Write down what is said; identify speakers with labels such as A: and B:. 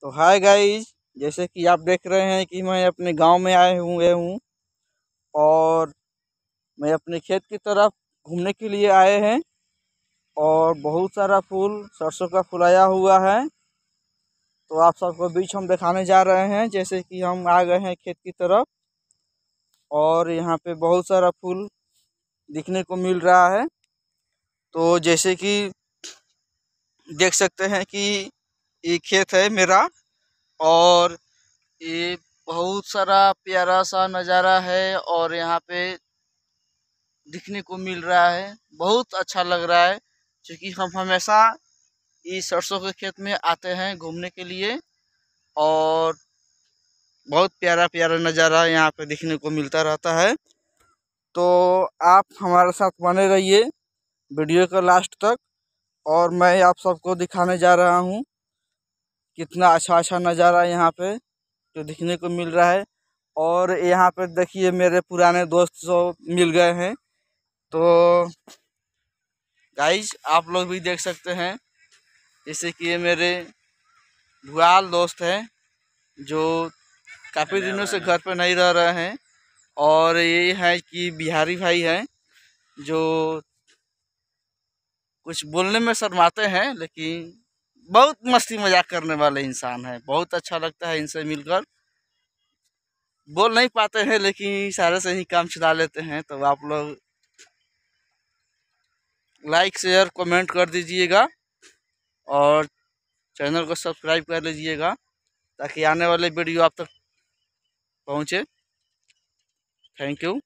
A: तो hi guys जैसे कि आप देख रहे हैं कि मैं अपने गांव में आए हुए हूँ और मैं अपने खेत की तरफ घूमने के लिए आए हैं और बहुत सारा फूल सरसों का फुलाया हुआ है तो आप सबको बीच हम दिखाने जा रहे हैं जैसे कि हम आ गए हैं खेत की तरफ और यहाँ पे बहुत सारा फूल दिखने को मिल रहा है तो जैसे कि देख सकते हैं कि ये खेत है मेरा और ये बहुत सारा प्यारा सा नज़ारा है और यहाँ पे दिखने को मिल रहा है बहुत अच्छा लग रहा है क्योंकि हम हमेशा इस सरसों के खेत में आते हैं घूमने के लिए और बहुत प्यारा प्यारा नज़ारा यहाँ पे दिखने को मिलता रहता है तो आप हमारे साथ बने रहिए वीडियो का लास्ट तक और मैं आप सबको दिखाने जा रहा हूँ कितना अच्छा अच्छा नज़ारा यहाँ पे जो दिखने को मिल रहा है और यहाँ पे देखिए मेरे पुराने दोस्त सब मिल गए हैं तो गाइज आप लोग भी देख सकते हैं जैसे कि ये मेरे भुआल दोस्त हैं जो काफ़ी दिनों से घर पे नहीं रह रहे हैं और ये है कि बिहारी भाई हैं जो कुछ बोलने में शर्माते हैं लेकिन बहुत मस्ती मजाक करने वाले इंसान है बहुत अच्छा लगता है इनसे मिलकर बोल नहीं पाते हैं लेकिन सारे से ही काम चला लेते हैं तो आप लोग लाइक शेयर कमेंट कर दीजिएगा और चैनल को सब्सक्राइब कर लीजिएगा ताकि आने वाले वीडियो आप तक पहुँचे थैंक यू